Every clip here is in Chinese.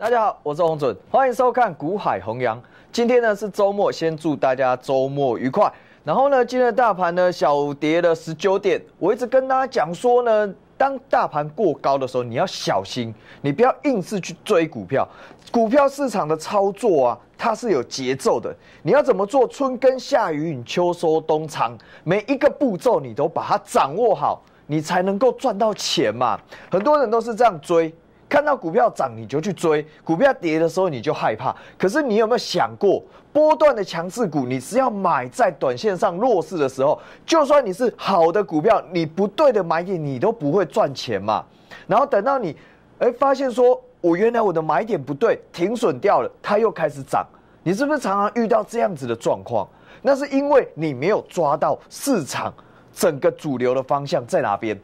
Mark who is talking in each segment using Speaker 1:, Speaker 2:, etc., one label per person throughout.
Speaker 1: 大家好，我是洪准，欢迎收看《股海弘扬》。今天呢是周末，先祝大家周末愉快。然后呢，今天的大盘呢小跌了十九点。我一直跟大家讲说呢，当大盘过高的时候，你要小心，你不要硬是去追股票。股票市场的操作啊，它是有节奏的。你要怎么做春耕夏耘秋收冬藏，每一个步骤你都把它掌握好，你才能够赚到钱嘛。很多人都是这样追。看到股票涨你就去追，股票跌的时候你就害怕。可是你有没有想过，波段的强势股你是要买在短线上弱势的时候？就算你是好的股票，你不对的买点你都不会赚钱嘛。然后等到你，哎，发现说，我原来我的买点不对，停损掉了，它又开始涨。你是不是常常遇到这样子的状况？那是因为你没有抓到市场整个主流的方向在哪边。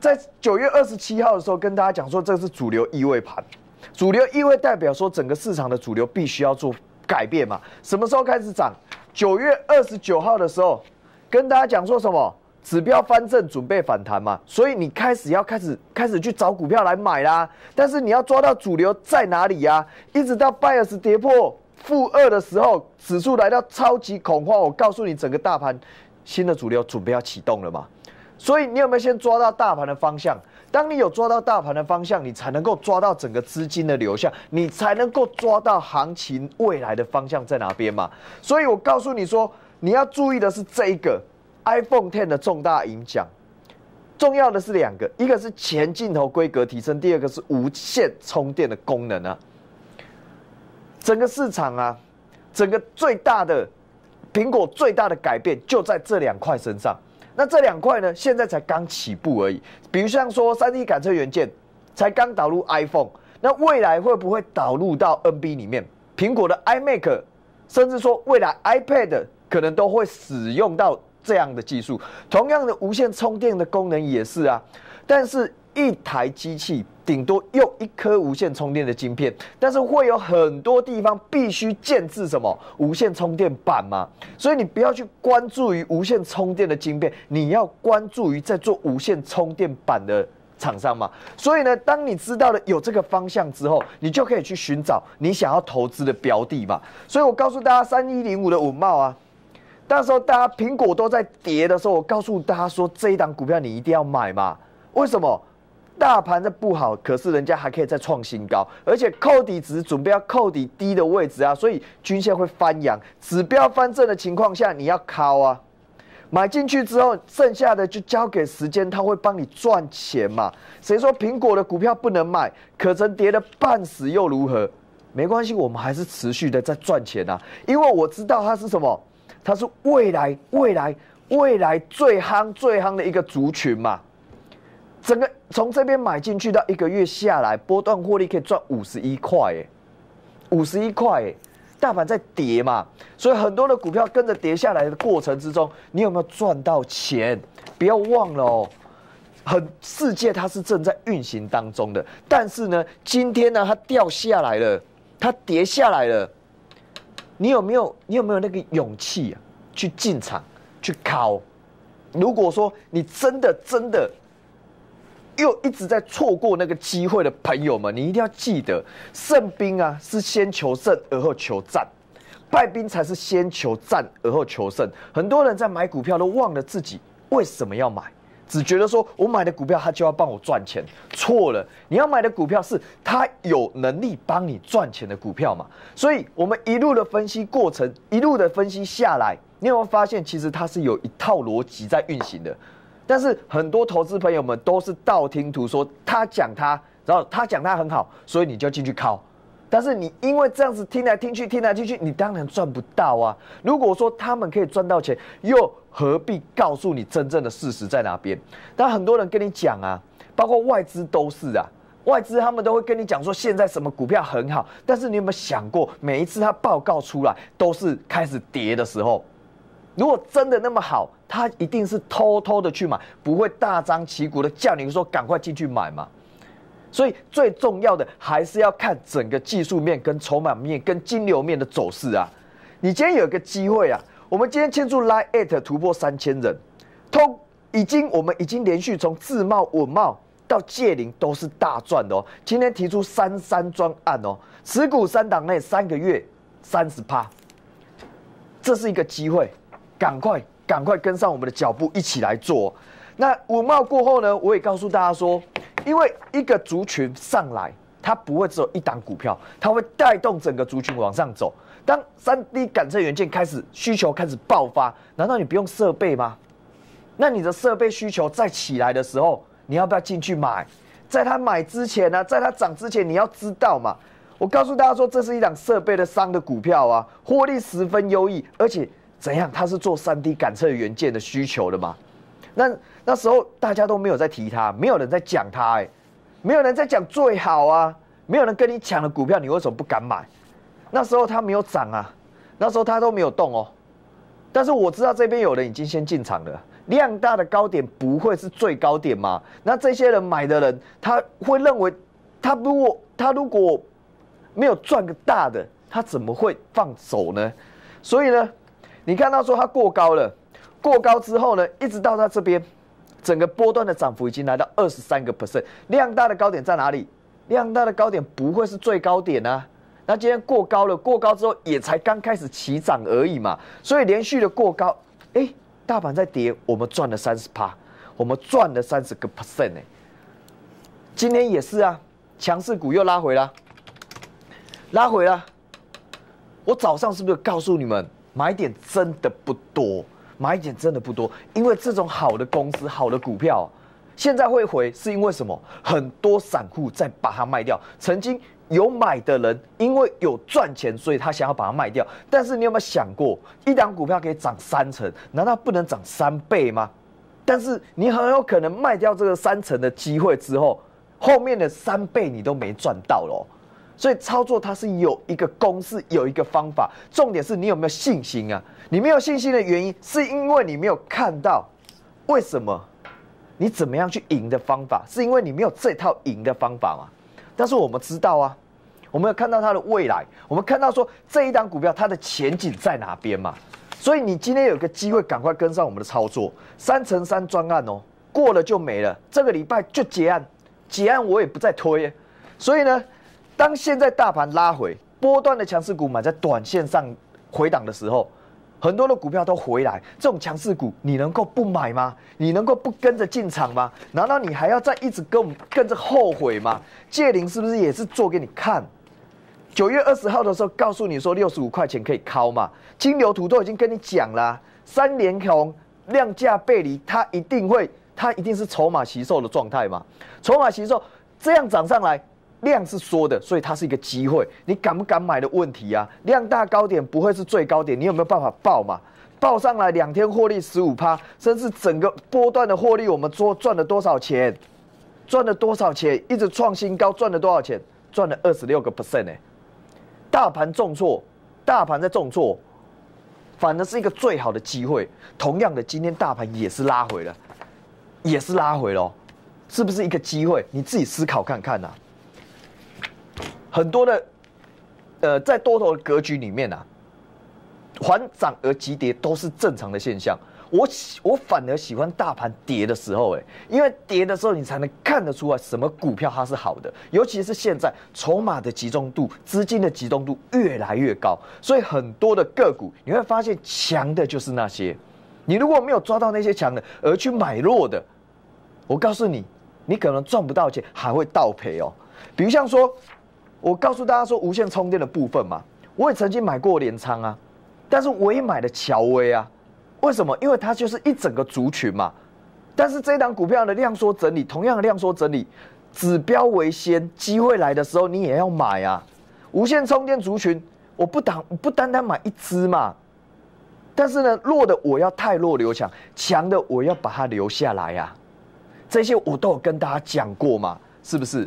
Speaker 1: 在九月二十七号的时候，跟大家讲说这是主流意味盘，主流意味代表说整个市场的主流必须要做改变嘛。什么时候开始涨？九月二十九号的时候，跟大家讲说什么指标翻正，准备反弹嘛。所以你开始要开始开始去找股票来买啦。但是你要抓到主流在哪里呀？一直到拜尔斯跌破负二的时候，指数来到超级恐慌，我告诉你，整个大盘新的主流准备要启动了嘛。所以你有没有先抓到大盘的方向？当你有抓到大盘的方向，你才能够抓到整个资金的流向，你才能够抓到行情未来的方向在哪边嘛？所以我告诉你说，你要注意的是这一个 iPhone Ten 的重大影响，重要的是两个，一个是前镜头规格提升，第二个是无线充电的功能啊。整个市场啊，整个最大的苹果最大的改变就在这两块身上。那这两块呢？现在才刚起步而已。比如像说，3D 感测元件才刚导入 iPhone，那未来会不会导入到 NB 里面？苹果的 iMac，甚至说未来 iPad 可能都会使用到这样的技术。同样的无线充电的功能也是啊，但是一台机器。顶多用一颗无线充电的晶片，但是会有很多地方必须建置什么无线充电板嘛？所以你不要去关注于无线充电的晶片，你要关注于在做无线充电板的厂商嘛？所以呢，当你知道了有这个方向之后，你就可以去寻找你想要投资的标的嘛？所以我告诉大家，三一零五的五茂啊，到时候大家苹果都在跌的时候，我告诉大家说这一档股票你一定要买嘛？为什么？大盘在不好，可是人家还可以再创新高，而且扣底值准备要扣底低的位置啊，所以均线会翻阳，指标翻正的情况下，你要靠啊，买进去之后，剩下的就交给时间，它会帮你赚钱嘛。谁说苹果的股票不能买？可曾跌了半死又如何？没关系，我们还是持续的在赚钱啊，因为我知道它是什么，它是未来未来未来最夯最夯的一个族群嘛。整个从这边买进去到一个月下来，波段获利可以赚五十一块哎，五十一块哎，大盘在跌嘛，所以很多的股票跟着跌下来的过程之中，你有没有赚到钱？不要忘了哦，很世界它是正在运行当中的，但是呢，今天呢它掉下来了，它跌下来了，你有没有你有没有那个勇气啊，去进场去考？如果说你真的真的。又一直在错过那个机会的朋友们，你一定要记得，胜兵啊是先求胜而后求战，败兵才是先求战而后求胜。很多人在买股票都忘了自己为什么要买，只觉得说我买的股票他就要帮我赚钱，错了。你要买的股票是它有能力帮你赚钱的股票嘛？所以我们一路的分析过程，一路的分析下来，你有没有发现其实它是有一套逻辑在运行的？但是很多投资朋友们都是道听途说，他讲他，然后他讲他很好，所以你就进去靠。但是你因为这样子听来听去，听来听去，你当然赚不到啊。如果说他们可以赚到钱，又何必告诉你真正的事实在哪边？但很多人跟你讲啊，包括外资都是啊，外资他们都会跟你讲说现在什么股票很好，但是你有没有想过，每一次他报告出来都是开始跌的时候？如果真的那么好，他一定是偷偷的去买，不会大张旗鼓的叫你说赶快进去买嘛。所以最重要的还是要看整个技术面、跟筹码面、跟金流面的走势啊。你今天有个机会啊，我们今天庆住 Line Eight 突破三千人，通已经我们已经连续从自贸、稳贸到借零都是大赚的哦。今天提出三三专案哦，持股三档内三个月三十趴，这是一个机会。赶快，赶快跟上我们的脚步，一起来做。那五茂过后呢？我也告诉大家说，因为一个族群上来，它不会只有一档股票，它会带动整个族群往上走。当三 D 感测元件开始需求开始爆发，难道你不用设备吗？那你的设备需求再起来的时候，你要不要进去买？在它买之前呢，在它涨之前，你要知道嘛。我告诉大家说，这是一档设备的商的股票啊，获利十分优异，而且。怎样？他是做三 D 感测元件的需求的嘛？那那时候大家都没有在提他，没有人在讲他，哎，没有人在讲最好啊，没有人跟你抢了股票，你为什么不敢买？那时候他没有涨啊，那时候他都没有动哦。但是我知道这边有人已经先进场了，量大的高点不会是最高点吗？那这些人买的人，他会认为，他如果他如果没有赚个大的，他怎么会放手呢？所以呢？你看到说它过高了，过高之后呢，一直到它这边，整个波段的涨幅已经来到二十三个 percent，量大的高点在哪里？量大的高点不会是最高点啊。那今天过高了，过高之后也才刚开始起涨而已嘛。所以连续的过高，哎，大盘在跌，我们赚了三十趴，我们赚了三十个 percent 哎。今天也是啊，强势股又拉回了，拉回了。我早上是不是告诉你们？买点真的不多，买点真的不多，因为这种好的公司、好的股票，现在会回，是因为什么？很多散户在把它卖掉。曾经有买的人，因为有赚钱，所以他想要把它卖掉。但是你有没有想过，一档股票可以涨三成，难道不能涨三倍吗？但是你很有可能卖掉这个三成的机会之后，后面的三倍你都没赚到喽。所以操作它是有一个公式，有一个方法。重点是你有没有信心啊？你没有信心的原因，是因为你没有看到为什么你怎么样去赢的方法，是因为你没有这套赢的方法嘛？但是我们知道啊，我们有看到它的未来，我们看到说这一档股票它的前景在哪边嘛？所以你今天有个机会，赶快跟上我们的操作，三乘三专案哦，过了就没了，这个礼拜就结案，结案我也不再推。所以呢？当现在大盘拉回波段的强势股，买在短线上回档的时候，很多的股票都回来。这种强势股，你能够不买吗？你能够不跟着进场吗？难道你还要再一直跟我们跟着后悔吗？借林是不是也是做给你看？九月二十号的时候，告诉你说六十五块钱可以敲嘛？金牛图都已经跟你讲啦，三连红、量价背离，它一定会，它一定是筹码吸售的状态嘛？筹码吸售这样涨上来。量是缩的，所以它是一个机会，你敢不敢买的问题啊？量大高点不会是最高点，你有没有办法报嘛？报上来两天获利十五趴，甚至整个波段的获利，我们做赚了多少钱？赚了多少钱？一直创新高，赚了多少钱？赚了二十六个 percent 诶！大盘重挫，大盘在重挫，反而是一个最好的机会。同样的，今天大盘也是拉回了，也是拉回了，是不是一个机会？你自己思考看看呐。很多的，呃，在多头的格局里面啊，缓涨而急跌都是正常的现象。我我反而喜欢大盘跌的时候，哎，因为跌的时候你才能看得出来什么股票它是好的。尤其是现在筹码的集中度、资金的集中度越来越高，所以很多的个股你会发现强的就是那些。你如果没有抓到那些强的而去买弱的，我告诉你，你可能赚不到钱，还会倒赔哦。比如像说。我告诉大家说，无线充电的部分嘛，我也曾经买过联昌啊，但是我也买的乔威啊，为什么？因为它就是一整个族群嘛。但是这档股票的量缩整理，同样量缩整理，指标为先，机会来的时候你也要买啊。无线充电族群，我不单不单单买一只嘛，但是呢，弱的我要太弱留强，强的我要把它留下来呀。这些我都有跟大家讲过嘛，是不是？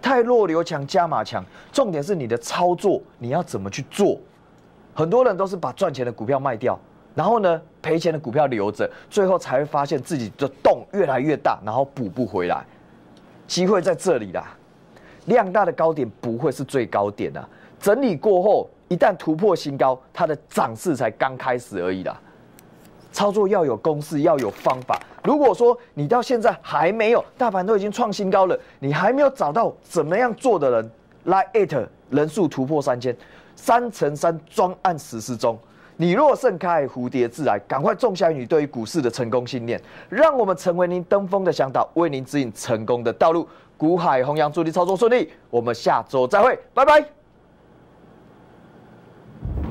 Speaker 1: 太弱刘强，加码强。重点是你的操作，你要怎么去做？很多人都是把赚钱的股票卖掉，然后呢赔钱的股票留着，最后才会发现自己的洞越来越大，然后补不回来。机会在这里啦，量大的高点不会是最高点啊，整理过后，一旦突破新高，它的涨势才刚开始而已啦。操作要有公式，要有方法。如果说你到现在还没有，大盘都已经创新高了，你还没有找到怎么样做的人来艾特，t 人数突破三千，三乘三专案实施中，你若盛开，蝴蝶自来，赶快种下你对于股市的成功信念，让我们成为您登峰的向导，为您指引成功的道路。股海弘扬助力操作顺利，我们下周再会，拜拜。